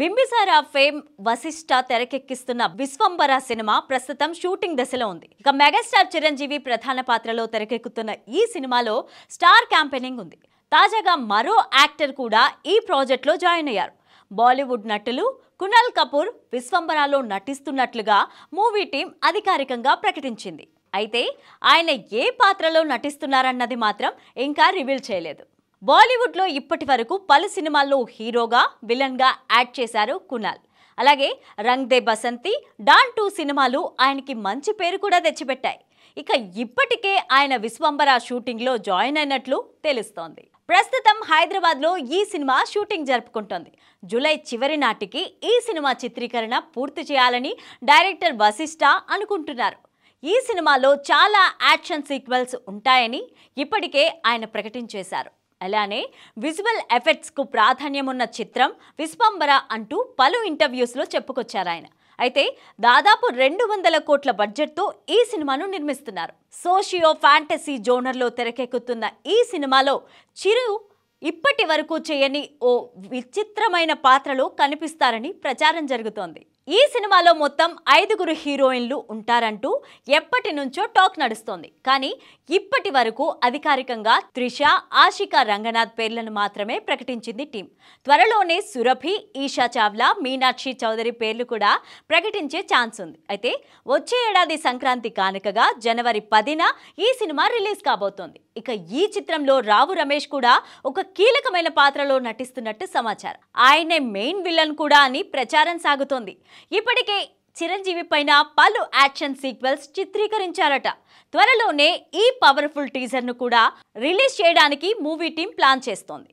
Bimbisara fame Vashishta తెరకెక్కిస్తున్న Vishwambhara cinema ప్రస్తుతం shooting దశలో ఉంది ఇక మెగాస్టార్ చిరంజీవి ప్రధాన పాత్రలో తెరకెక్కుతున్న ఈ సినిమాలో స్టార్ క్యాంపెయినింగ్ ఉంది తాజాగా మరో యాక్టర్ కూడా ఈ ప్రాజెక్ట్లో జాయిన్ అయ్యారు బాలీవుడ్ నటులు కునాల్ కపూర్ విశ్వంబరాలో నటిస్తున్నట్లుగా మూవీ టీం అధికారికంగా ప్రకటించింది అయితే ఆయన ఏ పాత్రలో నటిస్తున్నారన్నది మాత్రం ఇంకా రివీల్ చేయలేదు బాలీవుడ్లో ఇప్పటి వరకు పలు సినిమాల్లో హీరోగా విలన్గా యాడ్ చేశారు కునాల్ అలాగే రంగ్ దే బసంతి డాన్ టూ సినిమాలు ఆయనకి మంచి పేరు కూడా తెచ్చిపెట్టాయి ఇక ఇప్పటికే ఆయన విశ్వంబర షూటింగ్లో జాయిన్ అయినట్లు తెలుస్తోంది ప్రస్తుతం హైదరాబాద్లో ఈ సినిమా షూటింగ్ జరుపుకుంటోంది జూలై చివరి నాటికి ఈ సినిమా చిత్రీకరణ పూర్తి చేయాలని డైరెక్టర్ వశిష్ఠ అనుకుంటున్నారు ఈ సినిమాలో చాలా యాక్షన్ సీక్వెల్స్ ఉంటాయని ఇప్పటికే ఆయన ప్రకటించేశారు అలానే విజువల్ ఎఫెక్ట్స్కు ప్రాధాన్యమున్న చిత్రం విశ్వంబర అంటూ పలు ఇంటర్వ్యూస్లో చెప్పుకొచ్చారు ఆయన అయితే దాదాపు రెండు వందల కోట్ల బడ్జెట్తో ఈ సినిమాను నిర్మిస్తున్నారు సోషియో ఫ్యాంటసీ జోనర్లో తెరకెక్కుతున్న ఈ సినిమాలో చిరు ఇప్పటి వరకు చేయని ఓ విచిత్రమైన పాత్రలో కనిపిస్తారని ప్రచారం జరుగుతోంది ఈ సినిమాలో మొత్తం ఐదుగురు హీరోయిన్లు ఉంటారంటూ ఎప్పటి నుంచో టాక్ నడుస్తోంది కానీ ఇప్పటి వరకు అధికారికంగా త్రిష ఆశిక రంగనాథ్ పేర్లను మాత్రమే ప్రకటించింది టీం త్వరలోనే సురభి ఈషా చావ్లా మీనాక్షి చౌదరి పేర్లు కూడా ప్రకటించే ఛాన్స్ ఉంది అయితే వచ్చే ఏడాది సంక్రాంతి కానుకగా జనవరి పదిన ఈ సినిమా రిలీజ్ కాబోతోంది ఇక ఈ చిత్రంలో రావు రమేష్ కూడా ఒక కీలకమైన పాత్రలో నటిస్తున్నట్టు సమాచారం ఆయనే మెయిన్ విలన్ కూడా అని ప్రచారం సాగుతోంది ఇప్పటికే చిరంజీవి పైన పలు యాక్షన్ సీక్వెల్స్ చిత్రీకరించారట త్వరలోనే ఈ పవర్ఫుల్ టీజర్ను కూడా రిలీజ్ చేయడానికి మూవీ టీం ప్లాన్ చేస్తోంది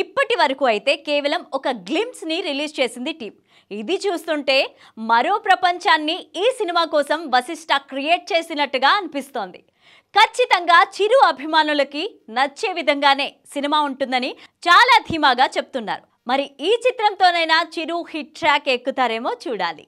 ఇప్పటి వరకు అయితే కేవలం ఒక గ్లిమ్స్ని రిలీజ్ చేసింది టీం ఇది చూస్తుంటే మరో ప్రపంచాన్ని ఈ సినిమా కోసం వశిష్ట క్రియేట్ చేసినట్టుగా అనిపిస్తోంది ఖచ్చితంగా చిరు అభిమానులకి నచ్చే విధంగానే సినిమా ఉంటుందని చాలా ధీమాగా చెప్తున్నారు మరి ఈ చిత్రంతోనైనా చిరు హిట్ ట్రాక్ ఎక్కుతారేమో చూడాలి